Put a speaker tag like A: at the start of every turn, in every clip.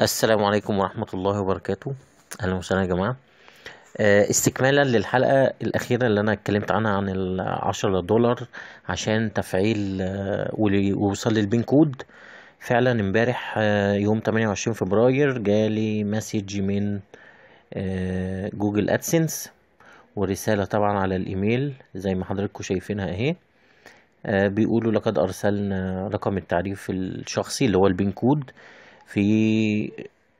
A: السلام عليكم ورحمة الله وبركاته أهلا وسهلا يا جماعة آه، استكمالا للحلقة الأخيرة اللي أنا اتكلمت عنها عن العشرة دولار عشان تفعيل آه، ووصل للبين كود فعلا امبارح آه، يوم 28 فبراير جالي مسج من جوجل ادسنس ورسالة طبعا على الإيميل زي ما حضراتكم شايفينها أهي بيقولوا لقد أرسلنا رقم التعريف الشخصي اللي هو البين كود في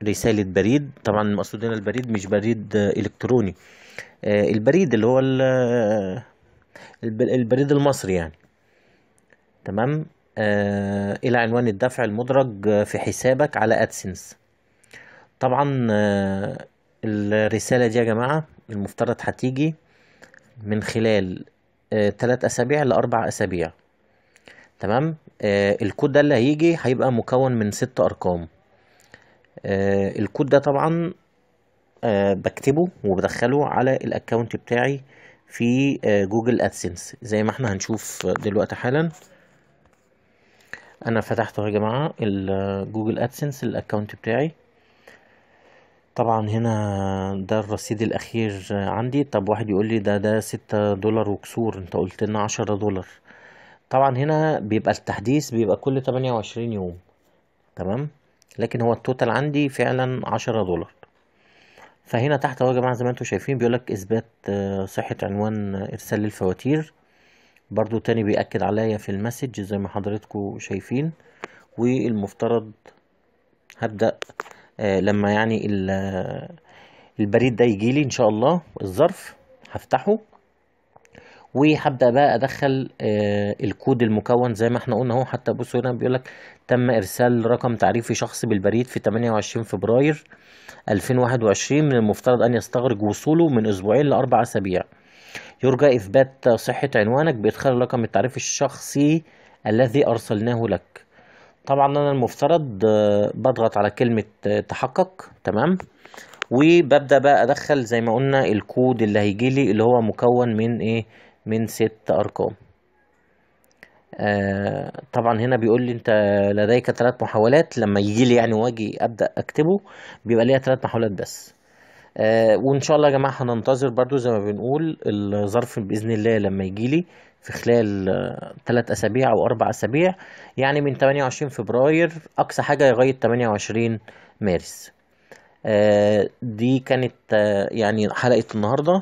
A: رسالة بريد طبعا المقصود هنا البريد مش بريد إلكتروني آه، البريد اللي هو البريد المصري يعني تمام آه، إلى عنوان الدفع المدرج في حسابك على أدسنس طبعا آه، الرسالة دي يا جماعة المفترض هتيجي من خلال تلات أسابيع لأربع أسابيع تمام الكود ده اللي هيجي هيبقى مكون من ست أرقام آه، الكود ده طبعا آه، بكتبه وبدخله على الاكونت بتاعي في آه، جوجل ادسنس زي ما احنا هنشوف دلوقتي حالا انا فتحته يا جماعه جوجل ادسنس الاكونت بتاعي طبعا هنا ده الرصيد الاخير عندي طب واحد يقول لي ده ده ستة دولار وكسور انت قلت لنا عشرة دولار طبعا هنا بيبقى التحديث بيبقى كل تمانية وعشرين يوم تمام لكن هو التوتال عندي فعلا عشرة دولار فهنا تحت اهو يا جماعه زي ما انتم شايفين بيقول لك اثبات آه، صحه عنوان آه، ارسال الفواتير برضو تاني بيأكد عليا في المسج زي ما حضراتكم شايفين والمفترض هبدأ آه، لما يعني البريد ده يجيلي ان شاء الله الظرف هفتحه وهبدا بقى ادخل آه، الكود المكون زي ما احنا قلنا اهو حتى بصوا هنا بيقول لك تم ارسال رقم تعريفي شخصي بالبريد في 28 فبراير 2021 من المفترض ان يستغرق وصوله من اسبوعين لاربع اسابيع يرجى اثبات صحه عنوانك بادخال الرقم التعريف الشخصي الذي ارسلناه لك طبعا انا المفترض آه، بضغط على كلمه آه، تحقق تمام وببدا بقى ادخل زي ما قلنا الكود اللي هيجي لي اللي هو مكون من ايه من ست أرقام آه طبعا هنا بيقول لي انت لديك ثلاث محاولات لما يجي لي يعني واجي ابدا اكتبه بيبقى ليا ثلاث محاولات بس آه وان شاء الله يا جماعه هننتظر برضو زي ما بنقول الظرف باذن الله لما يجي لي في خلال آه، ثلاث اسابيع او اربع اسابيع يعني من 28 فبراير اقصى حاجه لغايه 28 مارس آه، دي كانت آه، يعني حلقه النهارده